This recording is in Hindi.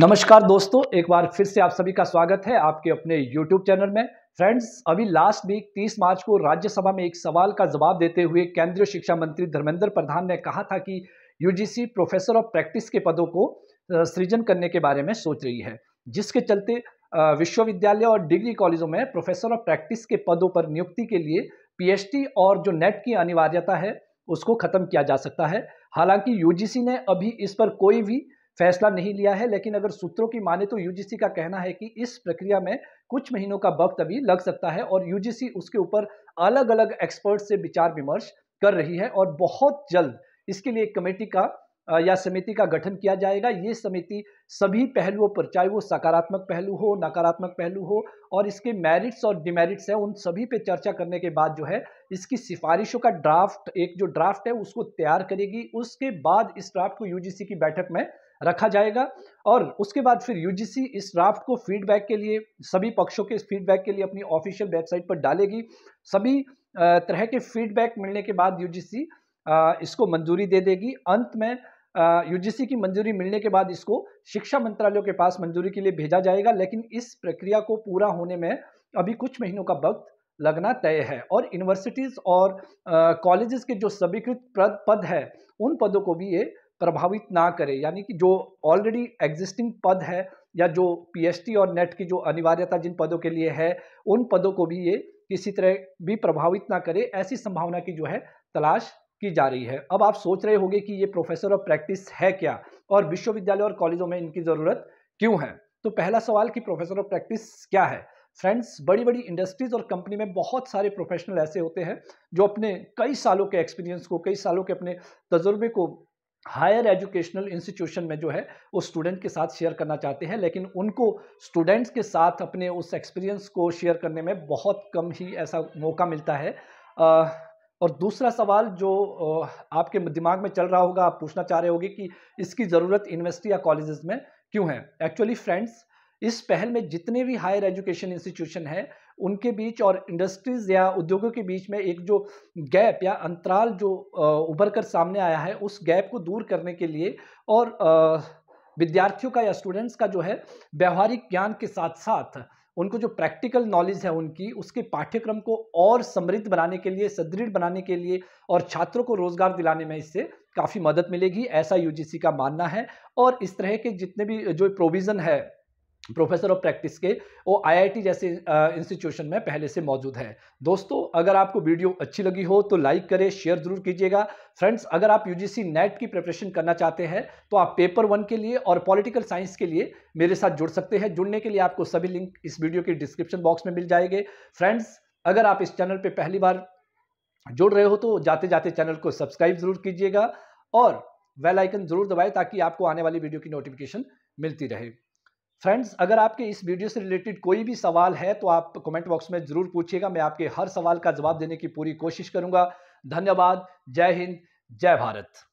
नमस्कार दोस्तों एक बार फिर से आप सभी का स्वागत है आपके अपने YouTube चैनल में फ्रेंड्स अभी लास्ट वीक 30 मार्च को राज्यसभा में एक सवाल का जवाब देते हुए केंद्रीय शिक्षा मंत्री धर्मेंद्र प्रधान ने कहा था कि यूजीसी प्रोफेसर ऑफ प्रैक्टिस के पदों को सृजन करने के बारे में सोच रही है जिसके चलते विश्वविद्यालय और डिग्री कॉलेजों में प्रोफेसर ऑफ प्रैक्टिस के पदों पर नियुक्ति के लिए पी और जो नेट की अनिवार्यता है उसको खत्म किया जा सकता है हालांकि यूजीसी ने अभी इस पर कोई भी फैसला नहीं लिया है लेकिन अगर सूत्रों की माने तो यूजीसी का कहना है कि इस प्रक्रिया में कुछ महीनों का वक्त अभी लग सकता है और यूजीसी उसके ऊपर अलग अलग एक्सपर्ट से विचार विमर्श कर रही है और बहुत जल्द इसके लिए एक कमेटी का या समिति का गठन किया जाएगा ये समिति सभी पहलुओं पर चाहे वो सकारात्मक पहलू हो नकारात्मक पहलू हो और इसके मेरिट्स और डिमेरिट्स हैं उन सभी पे चर्चा करने के बाद जो है इसकी सिफारिशों का ड्राफ्ट एक जो ड्राफ्ट है उसको तैयार करेगी उसके बाद इस ड्राफ्ट को यूजीसी की बैठक में रखा जाएगा और उसके बाद फिर यूजीसी इस ड्राफ्ट को फीडबैक के लिए सभी पक्षों के फीडबैक के लिए अपनी ऑफिशियल वेबसाइट पर डालेगी सभी तरह के फीडबैक मिलने के बाद यूजीसी इसको मंजूरी दे देगी अंत में यूजीसी की मंजूरी मिलने के बाद इसको शिक्षा मंत्रालय के पास मंजूरी के लिए भेजा जाएगा लेकिन इस प्रक्रिया को पूरा होने में अभी कुछ महीनों का वक्त लगना तय है और यूनिवर्सिटीज़ और कॉलेजेस के जो स्वीकृत पद है उन पदों को भी ये प्रभावित ना करे यानी कि जो ऑलरेडी एग्जिस्टिंग पद है या जो पीएचटी और नेट की जो अनिवार्यता जिन पदों के लिए है उन पदों को भी ये किसी तरह भी प्रभावित ना करे ऐसी संभावना की जो है तलाश की जा रही है अब आप सोच रहे होंगे कि ये प्रोफेसर ऑफ प्रैक्टिस है क्या और विश्वविद्यालय और कॉलेजों में इनकी ज़रूरत क्यों है तो पहला सवाल कि प्रोफेसर ऑफ प्रैक्टिस क्या है फ्रेंड्स बड़ी बड़ी इंडस्ट्रीज और कंपनी में बहुत सारे प्रोफेशनल ऐसे होते हैं जो अपने कई सालों के एक्सपीरियंस को कई सालों के अपने तजुर्बे को हायर एजुकेशनल इंस्टीट्यूशन में जो है वो स्टूडेंट के साथ शेयर करना चाहते हैं लेकिन उनको स्टूडेंट्स के साथ अपने उस एक्सपीरियंस को शेयर करने में बहुत कम ही ऐसा मौका मिलता है और दूसरा सवाल जो आपके दिमाग में चल रहा होगा आप पूछना चाह रहे होगे कि इसकी ज़रूरत यूनिवर्सिटी या कॉलेजेस में क्यों है एक्चुअली फ्रेंड्स इस पहल में जितने भी हायर एजुकेशन इंस्टीट्यूशन हैं उनके बीच और इंडस्ट्रीज या उद्योगों के बीच में एक जो गैप या अंतराल जो उभर कर सामने आया है उस गैप को दूर करने के लिए और विद्यार्थियों का या स्टूडेंट्स का जो है व्यवहारिक ज्ञान के साथ साथ उनको जो प्रैक्टिकल नॉलेज है उनकी उसके पाठ्यक्रम को और समृद्ध बनाने के लिए सुदृढ़ बनाने के लिए और छात्रों को रोजगार दिलाने में इससे काफ़ी मदद मिलेगी ऐसा यूजीसी का मानना है और इस तरह के जितने भी जो प्रोविज़न है प्रोफेसर ऑफ प्रैक्टिस के वो आईआईटी जैसे इंस्टीट्यूशन में पहले से मौजूद है दोस्तों अगर आपको वीडियो अच्छी लगी हो तो लाइक करें शेयर जरूर कीजिएगा फ्रेंड्स अगर आप यूजीसी नेट की प्रिपरेशन करना चाहते हैं तो आप पेपर वन के लिए और पॉलिटिकल साइंस के लिए मेरे साथ जुड़ सकते हैं जुड़ने के लिए आपको सभी लिंक इस वीडियो के डिस्क्रिप्शन बॉक्स में मिल जाएंगे फ्रेंड्स अगर आप इस चैनल पर पहली बार जुड़ रहे हो तो जाते जाते चैनल को सब्सक्राइब जरूर कीजिएगा और वेलाइकन जरूर दबाए ताकि आपको आने वाली वीडियो की नोटिफिकेशन मिलती रहे फ्रेंड्स अगर आपके इस वीडियो से रिलेटेड कोई भी सवाल है तो आप कमेंट बॉक्स में ज़रूर पूछिएगा मैं आपके हर सवाल का जवाब देने की पूरी कोशिश करूंगा धन्यवाद जय हिंद जय भारत